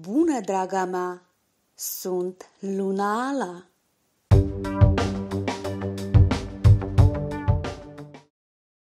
Bună, draga mea! Sunt Luna Ala!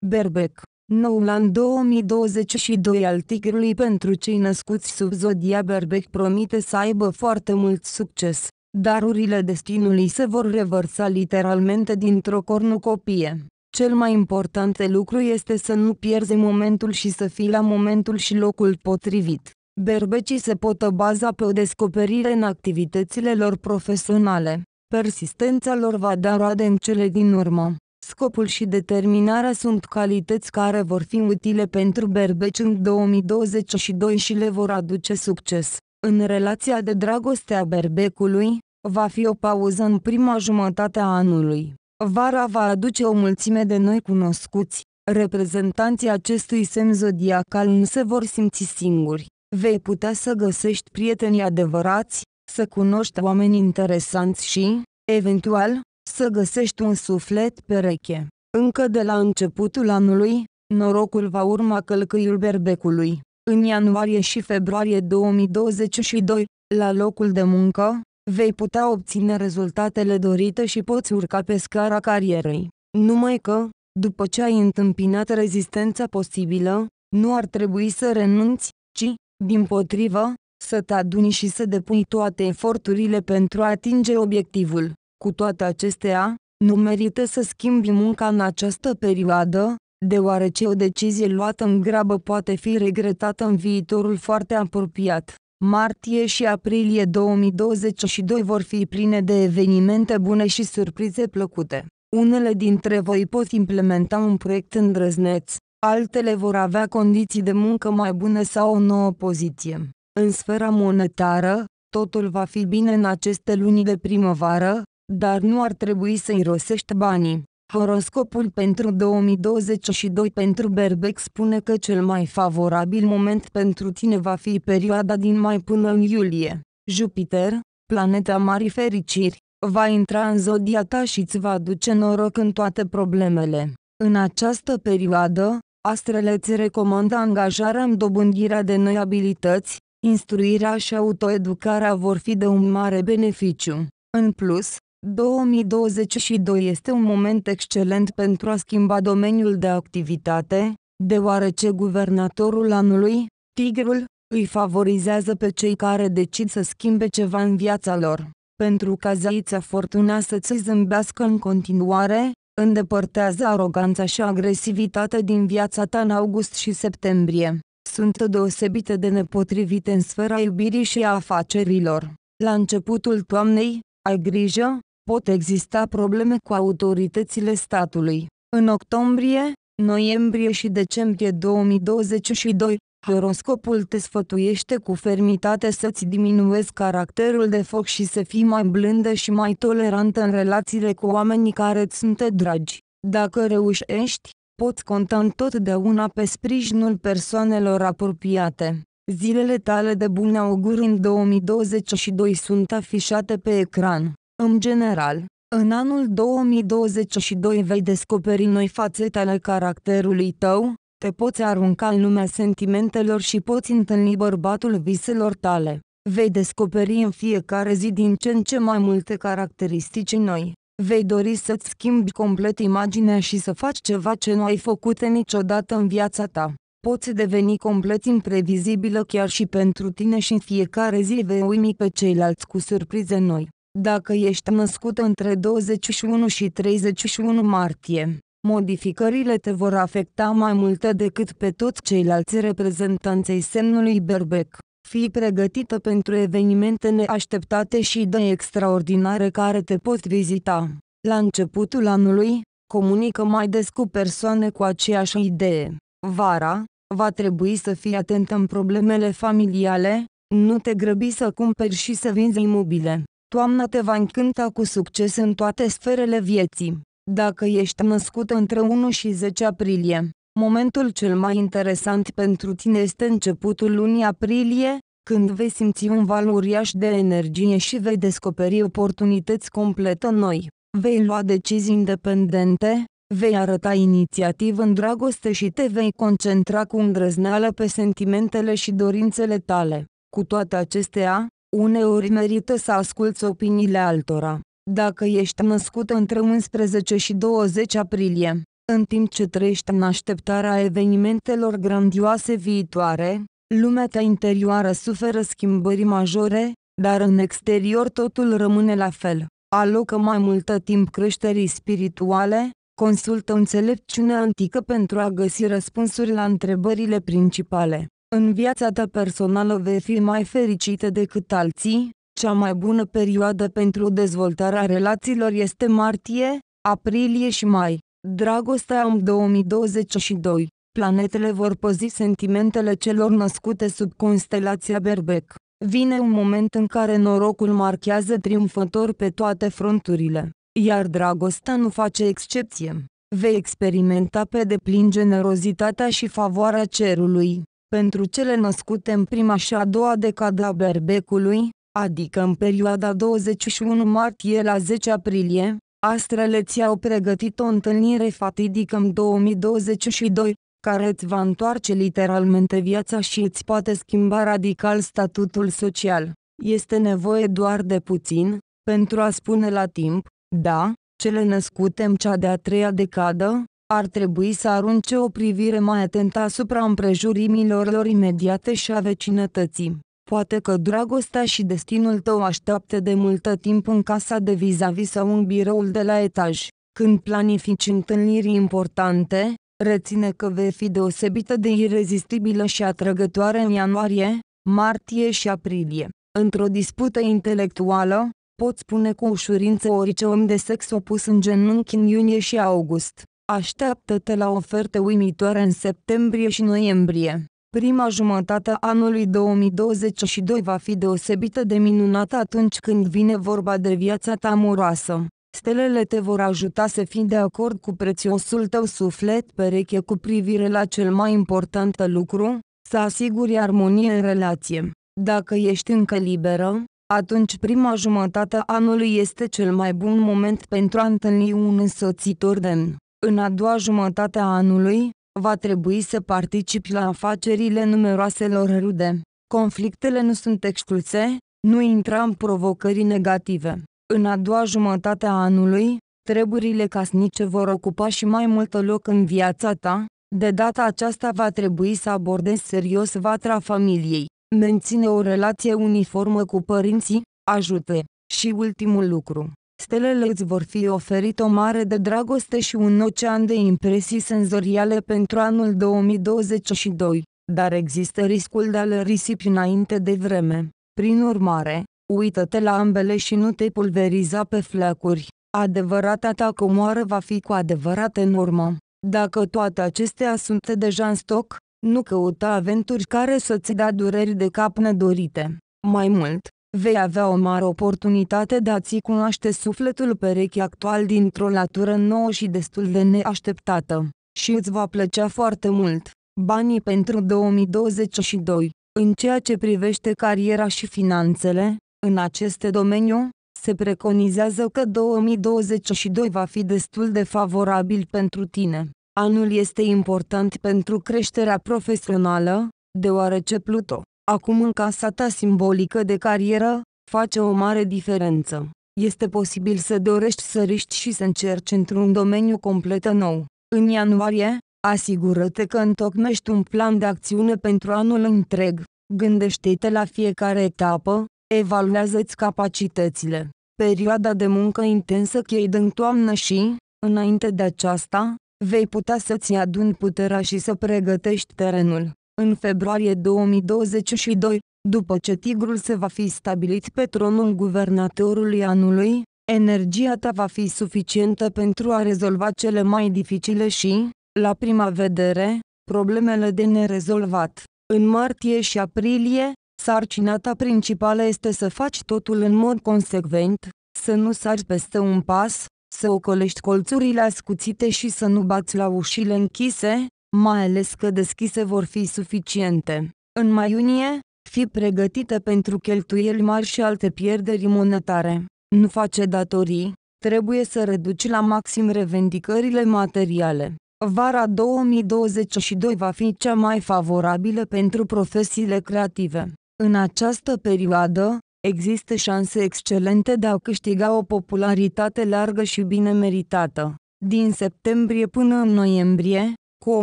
Berbec Noul an 2022 al tigrului pentru cei născuți sub zodia Berbec promite să aibă foarte mult succes. Darurile destinului se vor revărsa literalmente dintr-o cornucopie. Cel mai important lucru este să nu pierzi momentul și să fii la momentul și locul potrivit. Berbecii se pot baza pe o descoperire în activitățile lor profesionale. Persistența lor va da roade în cele din urmă. Scopul și determinarea sunt calități care vor fi utile pentru berbeci în 2022 și le vor aduce succes. În relația de dragoste a berbecului, va fi o pauză în prima jumătate a anului. Vara va aduce o mulțime de noi cunoscuți. Reprezentanții acestui semn zodiacal nu se vor simți singuri vei putea să găsești prieteni adevărați, să cunoști oameni interesanți și, eventual, să găsești un suflet pereche. Încă de la începutul anului, norocul va urma călcâiul berbecului. În ianuarie și februarie 2022, la locul de muncă, vei putea obține rezultatele dorite și poți urca pe scara carierei. Numai că, după ce ai întâmpinat rezistența posibilă, nu ar trebui să renunți, ci, din potrivă, să te aduni și să depui toate eforturile pentru a atinge obiectivul. Cu toate acestea, nu merită să schimbi munca în această perioadă, deoarece o decizie luată în grabă poate fi regretată în viitorul foarte apropiat. Martie și aprilie 2022 vor fi pline de evenimente bune și surprize plăcute. Unele dintre voi pot implementa un proiect îndrăzneț, altele vor avea condiții de muncă mai bune sau o nouă poziție. În sfera monetară, totul va fi bine în aceste luni de primăvară, dar nu ar trebui să rosești banii. Horoscopul pentru 2022 pentru Berbec spune că cel mai favorabil moment pentru tine va fi perioada din mai până în iulie. Jupiter, planeta marii fericiri, va intra în zodia ta și îți va aduce noroc în toate problemele. În această perioadă, Astrele îți recomandă angajarea în dobândirea de noi abilități, instruirea și autoeducarea vor fi de un mare beneficiu. În plus, 2022 este un moment excelent pentru a schimba domeniul de activitate, deoarece guvernatorul anului, Tigrul, îi favorizează pe cei care decid să schimbe ceva în viața lor. Pentru ca zaița fortuna să-ți zâmbească în continuare, Îndepărtează aroganța și agresivitatea din viața ta în august și septembrie. Sunt deosebite de nepotrivite în sfera iubirii și a afacerilor. La începutul toamnei, ai grijă, pot exista probleme cu autoritățile statului. În octombrie, noiembrie și decembrie 2022, Horoscopul te sfătuiește cu fermitate să-ți diminuezi caracterul de foc și să fii mai blândă și mai tolerantă în relațiile cu oamenii care îți sunt dragi. Dacă reușești, poți conta întotdeauna pe sprijinul persoanelor apropiate. Zilele tale de bun augur în 2022 sunt afișate pe ecran. În general, în anul 2022 vei descoperi noi fațete ale caracterului tău, te poți arunca în lumea sentimentelor și poți întâlni bărbatul viselor tale. Vei descoperi în fiecare zi din ce în ce mai multe caracteristici noi. Vei dori să-ți schimbi complet imaginea și să faci ceva ce nu ai făcut niciodată în viața ta. Poți deveni complet imprevizibilă chiar și pentru tine și în fiecare zi vei uimi pe ceilalți cu surprize noi. Dacă ești născut între 21 și 31 martie, modificările te vor afecta mai multă decât pe toți ceilalți reprezentanței semnului berbec. Fii pregătită pentru evenimente neașteptate și de extraordinare care te pot vizita. La începutul anului, comunică mai des cu persoane cu aceeași idee. Vara, va trebui să fii atent în problemele familiale, nu te grăbi să cumperi și să vinzi imobile. Toamna te va încânta cu succes în toate sferele vieții. Dacă ești născut între 1 și 10 aprilie, momentul cel mai interesant pentru tine este începutul lunii aprilie, când vei simți un val uriaș de energie și vei descoperi oportunități complet noi. Vei lua decizii independente, vei arăta inițiativă în dragoste și te vei concentra cu îndrăzneală pe sentimentele și dorințele tale. Cu toate acestea, uneori merită să asculți opiniile altora dacă ești născut între 11 și 20 aprilie, în timp ce trăiești în așteptarea evenimentelor grandioase viitoare, lumea ta interioară suferă schimbări majore, dar în exterior totul rămâne la fel. Alocă mai multă timp creșterii spirituale, consultă înțelepciunea antică pentru a găsi răspunsuri la întrebările principale. În viața ta personală vei fi mai fericită decât alții, cea mai bună perioadă pentru dezvoltarea relațiilor este martie, aprilie și mai. Dragostea în 2022. Planetele vor păzi sentimentele celor născute sub constelația Berbec. Vine un moment în care norocul marchează triumfător pe toate fronturile, iar dragostea nu face excepție. Vei experimenta pe deplin generozitatea și favoarea cerului. Pentru cele născute în prima și a doua decadă a berbecului, adică în perioada 21 martie la 10 aprilie, astrele ți-au pregătit o întâlnire fatidică în 2022, care îți va întoarce literalmente viața și îți poate schimba radical statutul social. Este nevoie doar de puțin, pentru a spune la timp, da, cele născute în cea de-a treia decadă, ar trebui să arunce o privire mai atentă asupra împrejurimilor lor imediate și a vecinătății. Poate că dragostea și destinul tău așteaptă de multă timp în casa de vis-a-vis sau în biroul de la etaj. Când planifici întâlniri importante, reține că vei fi deosebită de irezistibilă și atrăgătoare în ianuarie, martie și aprilie. Într-o dispută intelectuală, poți spune cu ușurință orice om de sex opus în genunchi în iunie și august. Așteaptă-te la oferte uimitoare în septembrie și noiembrie. Prima jumătate a anului 2022 va fi deosebită de minunată atunci când vine vorba de viața ta amoroasă. Stelele te vor ajuta să fii de acord cu prețiosul tău suflet pereche cu privire la cel mai important lucru, să asiguri armonie în relație. Dacă ești încă liberă, atunci prima jumătate a anului este cel mai bun moment pentru a întâlni un însoțitor demn. În a doua jumătate a anului, va trebui să participi la afacerile numeroaselor rude. Conflictele nu sunt excluse, nu intra în provocări negative. În a doua jumătate a anului, treburile casnice vor ocupa și mai mult loc în viața ta, de data aceasta va trebui să abordezi serios vatra familiei. Menține o relație uniformă cu părinții, ajută. Și ultimul lucru, stelele îți vor fi oferit o mare de dragoste și un ocean de impresii senzoriale pentru anul 2022, dar există riscul de a le risipi înainte de vreme. Prin urmare, uită-te la ambele și nu te pulveriza pe flacuri. Adevărata ta comoară va fi cu adevărat în urmă. Dacă toate acestea sunt deja în stoc, nu căuta aventuri care să-ți dea dureri de cap nedorite. Mai mult, vei avea o mare oportunitate de a-ți cunoaște sufletul perechi actual dintr-o latură nouă și destul de neașteptată, și îți va plăcea foarte mult. Banii pentru 2022 În ceea ce privește cariera și finanțele, în aceste domeniu, se preconizează că 2022 va fi destul de favorabil pentru tine. Anul este important pentru creșterea profesională, deoarece Pluto Acum în casa ta simbolică de carieră, face o mare diferență. Este posibil să dorești să riști și să încerci într-un domeniu complet nou. În ianuarie, asigură-te că întocmești un plan de acțiune pentru anul întreg. Gândește-te la fiecare etapă, evaluează-ți capacitățile. Perioada de muncă intensă chei în toamnă și, înainte de aceasta, vei putea să-ți aduni puterea și să pregătești terenul. În februarie 2022, după ce Tigrul se va fi stabilit pe tronul guvernatorului anului, energia ta va fi suficientă pentru a rezolva cele mai dificile și, la prima vedere, problemele de nerezolvat. În martie și aprilie, sarcina ta principală este să faci totul în mod consecvent, să nu sari peste un pas, să ocolești colțurile ascuțite și să nu bați la ușile închise, mai ales că deschise vor fi suficiente. În mai-iunie, fi pregătită pentru cheltuieli mari și alte pierderi monetare. Nu face datorii, trebuie să reduci la maxim revendicările materiale. Vara 2022 va fi cea mai favorabilă pentru profesiile creative. În această perioadă, există șanse excelente de a câștiga o popularitate largă și bine meritată. Din septembrie până în noiembrie, cu o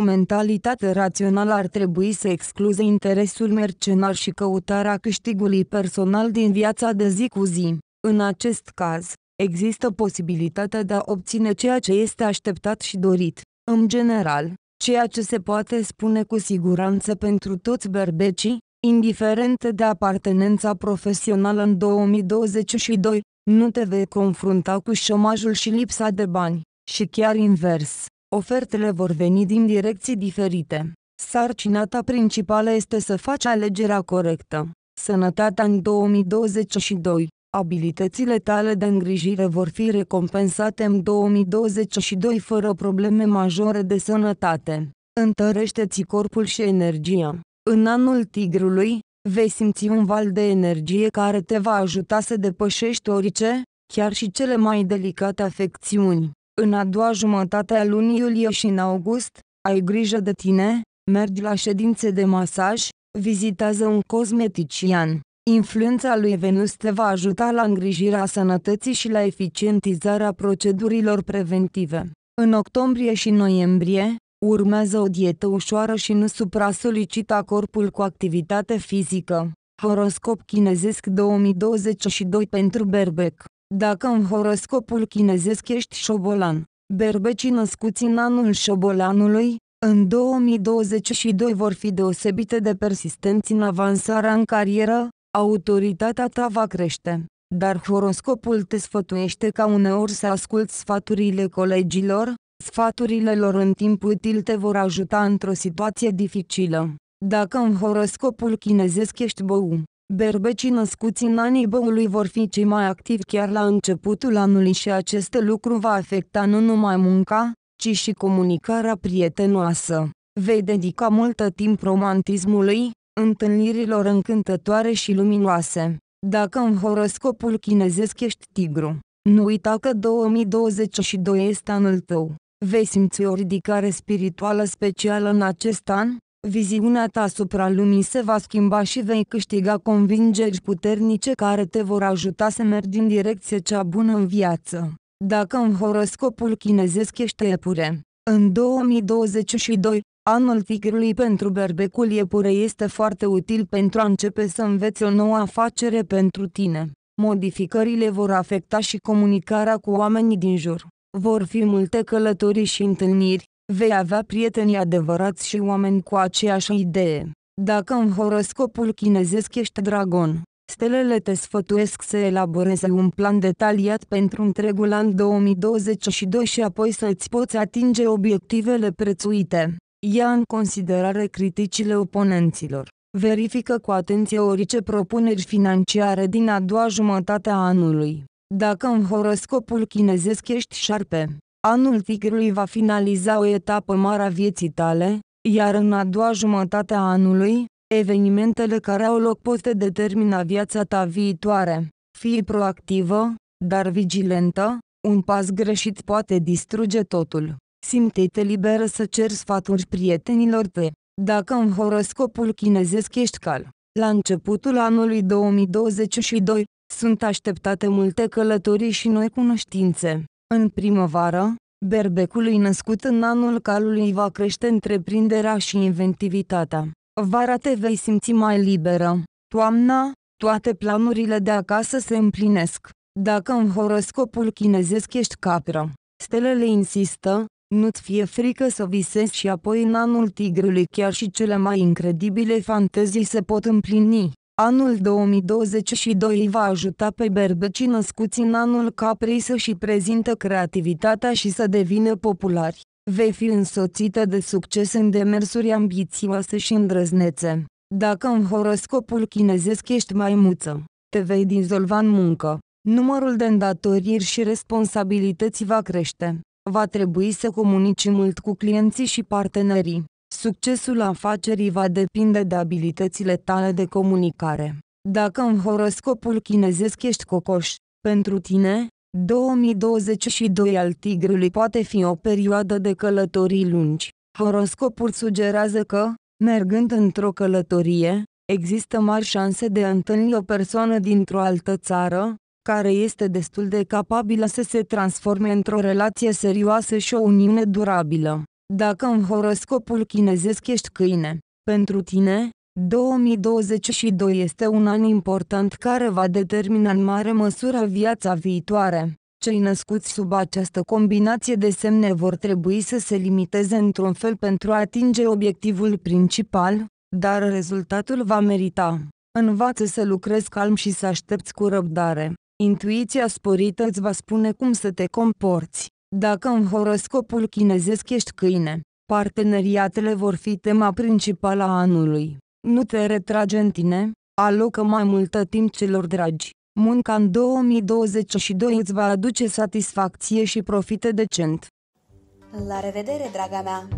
mentalitate rațională ar trebui să excluze interesul mercenar și căutarea câștigului personal din viața de zi cu zi. În acest caz, există posibilitatea de a obține ceea ce este așteptat și dorit. În general, ceea ce se poate spune cu siguranță pentru toți berbecii, indiferent de apartenența profesională în 2022, nu te vei confrunta cu șomajul și lipsa de bani, și chiar invers. Ofertele vor veni din direcții diferite. Sarcina ta principală este să faci alegerea corectă. Sănătatea în 2022 Abilitățile tale de îngrijire vor fi recompensate în 2022 fără probleme majore de sănătate. Întărește-ți corpul și energia. În anul tigrului, vei simți un val de energie care te va ajuta să depășești orice, chiar și cele mai delicate afecțiuni. În a doua jumătate a lunii iulie și în august, ai grijă de tine, mergi la ședințe de masaj, vizitează un cosmetician. Influența lui Venus te va ajuta la îngrijirea sănătății și la eficientizarea procedurilor preventive. În octombrie și noiembrie, urmează o dietă ușoară și nu supra-solicita corpul cu activitate fizică. Horoscop chinezesc 2022 pentru Berbec dacă în horoscopul chinezesc ești șobolan, berbecii născuți în anul șobolanului, în 2022 vor fi deosebite de persistenți în avansarea în carieră, autoritatea ta va crește. Dar horoscopul te sfătuiește ca uneori să asculți sfaturile colegilor, sfaturile lor în timp util te vor ajuta într-o situație dificilă. Dacă în horoscopul chinezesc ești bău, Berbecii născuți în anii băului vor fi cei mai activi chiar la începutul anului și acest lucru va afecta nu numai munca, ci și comunicarea prietenoasă. Vei dedica multă timp romantismului, întâlnirilor încântătoare și luminoase. Dacă în horoscopul chinezesc ești tigru, nu uita că 2022 este anul tău. Vei simți o ridicare spirituală specială în acest an, Viziunea ta asupra lumii se va schimba și vei câștiga convingeri puternice care te vor ajuta să mergi în direcția cea bună în viață. Dacă în horoscopul chinezesc ești iepure, în 2022, anul tigrului pentru berbecul iepure este foarte util pentru a începe să înveți o nouă afacere pentru tine. Modificările vor afecta și comunicarea cu oamenii din jur. Vor fi multe călătorii și întâlniri, vei avea prieteni adevărați și oameni cu aceeași idee. Dacă în horoscopul chinezesc ești dragon, stelele te sfătuiesc să elaboreze un plan detaliat pentru întregul an 2022 și apoi să îți poți atinge obiectivele prețuite. Ia în considerare criticile oponenților. Verifică cu atenție orice propuneri financiare din a doua jumătate a anului. Dacă în horoscopul chinezesc ești șarpe, Anul tigrului va finaliza o etapă mare a vieții tale, iar în a doua jumătate a anului, evenimentele care au loc pot determina viața ta viitoare. Fii proactivă, dar vigilentă, un pas greșit poate distruge totul. Simte-te liberă să ceri sfaturi prietenilor tăi. Dacă în horoscopul chinezesc ești cal, la începutul anului 2022, sunt așteptate multe călătorii și noi cunoștințe. În primăvară, berbecului născut în anul calului va crește întreprinderea și inventivitatea. Vara te vei simți mai liberă. Toamna, toate planurile de acasă se împlinesc. Dacă în horoscopul chinezesc ești capră, stelele insistă, nu-ți fie frică să visezi și apoi în anul tigrului chiar și cele mai incredibile fantezii se pot împlini. Anul 2022 îi va ajuta pe berbecii născuți în anul caprei să-și prezintă creativitatea și să devină populari. Vei fi însoțită de succes în demersuri ambițioase și îndrăznețe. Dacă în horoscopul chinezesc ești muță, te vei dizolva în muncă. Numărul de îndatoriri și responsabilități va crește. Va trebui să comunici mult cu clienții și partenerii. Succesul afacerii va depinde de abilitățile tale de comunicare. Dacă în horoscopul chinezesc ești cocoș, pentru tine, 2022 al tigrului poate fi o perioadă de călătorii lungi. Horoscopul sugerează că, mergând într-o călătorie, există mari șanse de a întâlni o persoană dintr-o altă țară, care este destul de capabilă să se transforme într-o relație serioasă și o uniune durabilă. Dacă în horoscopul chinezesc ești câine, pentru tine, 2022 este un an important care va determina în mare măsură viața viitoare. Cei născuți sub această combinație de semne vor trebui să se limiteze într-un fel pentru a atinge obiectivul principal, dar rezultatul va merita. Învață să lucrezi calm și să aștepți cu răbdare. Intuiția sporită îți va spune cum să te comporți. Dacă în horoscopul chinezesc ești câine, parteneriatele vor fi tema principală a anului. Nu te retrage în tine, alocă mai multă timp celor dragi. Munca în 2022 îți va aduce satisfacție și profite decent. La revedere, draga mea!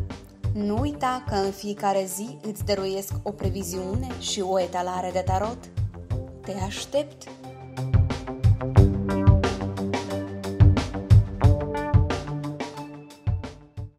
Nu uita că în fiecare zi îți dăruiesc o previziune și o etalare de tarot. Te aștept!